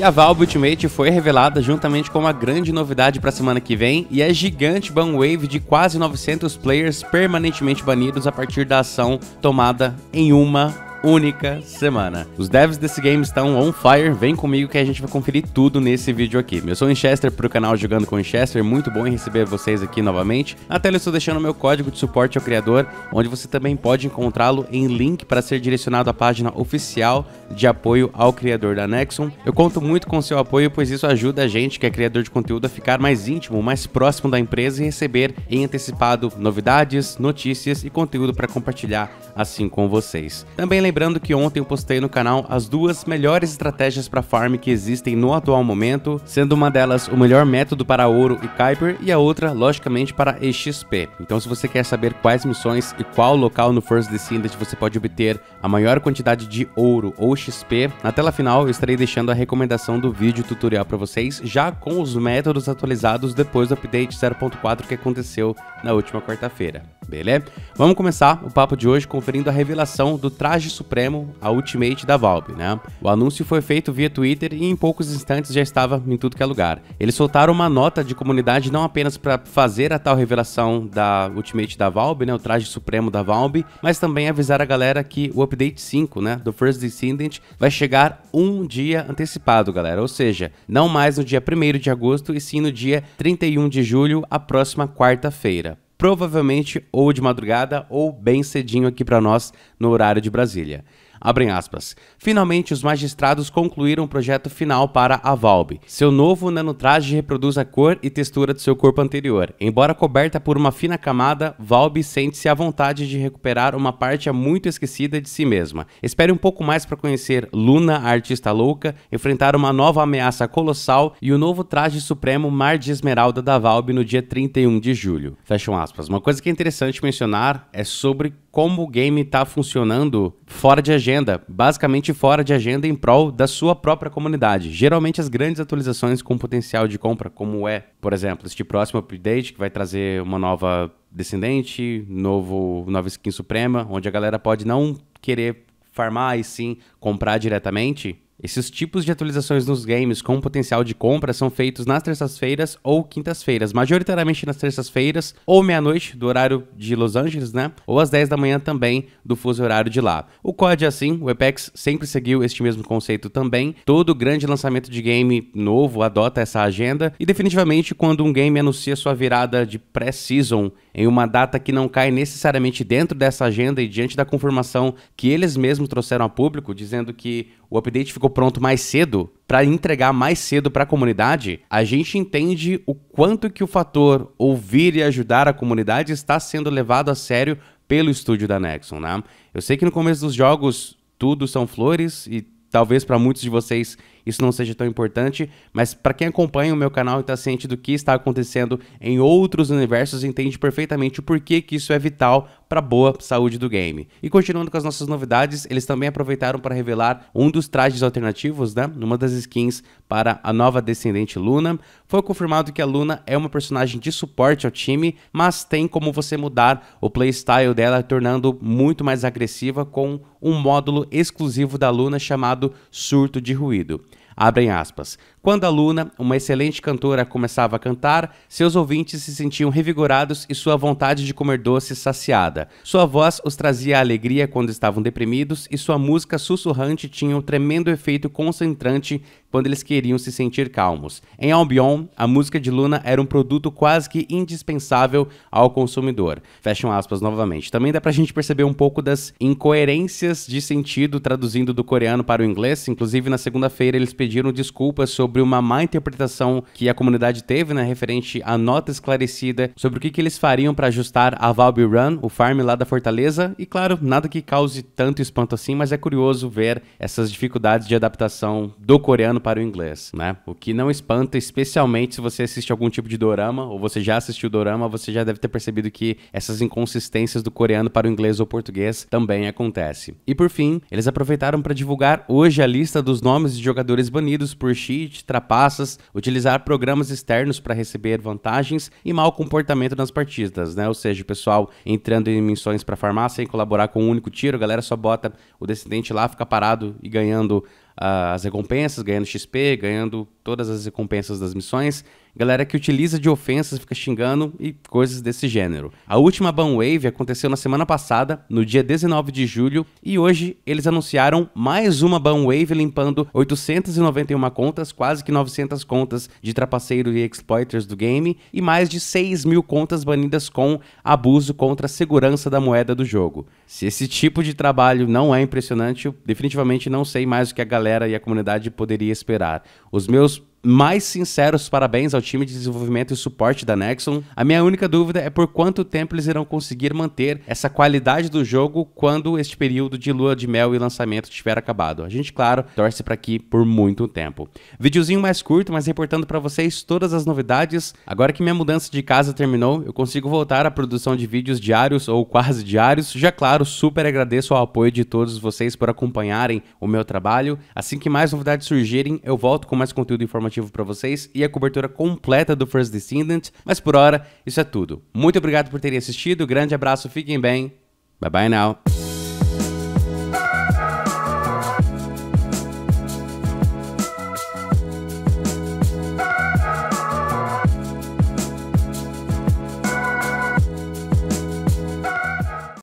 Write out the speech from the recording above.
E a Valve Ultimate foi revelada juntamente com uma grande novidade para a semana que vem e a é gigante wave de quase 900 players permanentemente banidos a partir da ação tomada em uma única semana. Os devs desse game estão on fire, vem comigo que a gente vai conferir tudo nesse vídeo aqui. Eu sou o para pro canal Jogando com Inchester, muito bom em receber vocês aqui novamente. Na tela eu estou deixando meu código de suporte ao criador, onde você também pode encontrá-lo em link para ser direcionado à página oficial de apoio ao criador da Nexon. Eu conto muito com seu apoio, pois isso ajuda a gente que é criador de conteúdo a ficar mais íntimo, mais próximo da empresa e receber em antecipado novidades, notícias e conteúdo para compartilhar assim com vocês. Também lembrando que ontem eu postei no canal as duas melhores estratégias para farm que existem no atual momento, sendo uma delas o melhor método para ouro e Kuiper e a outra, logicamente, para EXP. Então se você quer saber quais missões e qual local no First Descendant você pode obter a maior quantidade de ouro ou XP, na tela final eu estarei deixando a recomendação do vídeo tutorial para vocês, já com os métodos atualizados depois do update 0.4 que aconteceu na última quarta-feira, beleza? Vamos começar o papo de hoje com o referindo à revelação do traje supremo, a Ultimate da Valve, né? O anúncio foi feito via Twitter e em poucos instantes já estava em tudo que é lugar. Eles soltaram uma nota de comunidade não apenas para fazer a tal revelação da Ultimate da Valve, né, o traje supremo da Valve, mas também avisar a galera que o update 5, né, do First Descendant vai chegar um dia antecipado, galera, ou seja, não mais no dia 1 de agosto e sim no dia 31 de julho, a próxima quarta-feira provavelmente ou de madrugada ou bem cedinho aqui para nós no horário de Brasília. Abrem aspas. Finalmente, os magistrados concluíram o projeto final para a Valve. Seu novo nanotraje reproduz a cor e textura do seu corpo anterior. Embora coberta por uma fina camada, Valve sente-se à vontade de recuperar uma parte muito esquecida de si mesma. Espere um pouco mais para conhecer Luna, a artista louca, enfrentar uma nova ameaça colossal e o novo traje supremo Mar de Esmeralda da Valve no dia 31 de julho. Fecham aspas. Uma coisa que é interessante mencionar é sobre como o game está funcionando fora de agenda agenda, basicamente fora de agenda em prol da sua própria comunidade. Geralmente as grandes atualizações com potencial de compra, como é, por exemplo, este próximo update que vai trazer uma nova descendente, novo, nova skin suprema, onde a galera pode não querer farmar e sim comprar diretamente, esses tipos de atualizações nos games com potencial de compra são feitos nas terças-feiras ou quintas-feiras, majoritariamente nas terças-feiras ou meia-noite do horário de Los Angeles, né? Ou às 10 da manhã também do fuso horário de lá. O COD é assim, o Apex sempre seguiu este mesmo conceito também. Todo grande lançamento de game novo adota essa agenda e definitivamente quando um game anuncia sua virada de pré-season em uma data que não cai necessariamente dentro dessa agenda e diante da confirmação que eles mesmos trouxeram a público, dizendo que o update ficou pronto mais cedo para entregar mais cedo para a comunidade, a gente entende o quanto que o fator ouvir e ajudar a comunidade está sendo levado a sério pelo estúdio da Nexon, né? Eu sei que no começo dos jogos tudo são flores e talvez para muitos de vocês isso não seja tão importante, mas para quem acompanha o meu canal e está ciente do que está acontecendo em outros universos, entende perfeitamente o porquê que isso é vital para boa saúde do game. E continuando com as nossas novidades, eles também aproveitaram para revelar um dos trajes alternativos, né? Numa das skins para a nova descendente Luna. Foi confirmado que a Luna é uma personagem de suporte ao time, mas tem como você mudar o playstyle dela, tornando muito mais agressiva com um módulo exclusivo da Luna chamado Surto de Ruído abrem aspas, quando a Luna, uma excelente cantora começava a cantar, seus ouvintes se sentiam revigorados e sua vontade de comer doce saciada. Sua voz os trazia alegria quando estavam deprimidos e sua música sussurrante tinha um tremendo efeito concentrante quando eles queriam se sentir calmos. Em Albion, a música de Luna era um produto quase que indispensável ao consumidor. Fecham aspas novamente. Também dá pra gente perceber um pouco das incoerências de sentido traduzindo do coreano para o inglês. Inclusive, na segunda-feira, eles pediram desculpas sobre sobre uma má interpretação que a comunidade teve, né, referente à nota esclarecida sobre o que, que eles fariam para ajustar a Valve Run, o farm lá da Fortaleza, e claro, nada que cause tanto espanto assim, mas é curioso ver essas dificuldades de adaptação do coreano para o inglês, né? O que não espanta, especialmente se você assiste algum tipo de dorama, ou você já assistiu dorama, você já deve ter percebido que essas inconsistências do coreano para o inglês ou português também acontece. E por fim, eles aproveitaram para divulgar hoje a lista dos nomes de jogadores banidos por cheat de trapaças, utilizar programas externos para receber vantagens e mau comportamento nas partidas, né? Ou seja, o pessoal entrando em missões para farmácia e colaborar com um único tiro, a galera só bota o descendente lá, fica parado e ganhando uh, as recompensas, ganhando XP, ganhando todas as recompensas das missões. Galera que utiliza de ofensas, fica xingando e coisas desse gênero. A última ban wave aconteceu na semana passada, no dia 19 de julho, e hoje eles anunciaram mais uma ban wave limpando 891 contas, quase que 900 contas de trapaceiros e exploiters do game, e mais de 6 mil contas banidas com abuso contra a segurança da moeda do jogo. Se esse tipo de trabalho não é impressionante, eu definitivamente não sei mais o que a galera galera e a comunidade poderia esperar. Os meus mais sinceros parabéns ao time de desenvolvimento e suporte da Nexon. A minha única dúvida é por quanto tempo eles irão conseguir manter essa qualidade do jogo quando este período de lua de mel e lançamento tiver acabado. A gente, claro, torce para aqui por muito tempo. Videozinho mais curto, mas reportando para vocês todas as novidades. Agora que minha mudança de casa terminou, eu consigo voltar à produção de vídeos diários ou quase diários. Já claro, super agradeço ao apoio de todos vocês por acompanharem o meu trabalho. Assim que mais novidades surgirem, eu volto com mais conteúdo informativo informativo para vocês e a cobertura completa do First Descendant. Mas por hora, isso é tudo. Muito obrigado por terem assistido, grande abraço, fiquem bem. Bye bye now.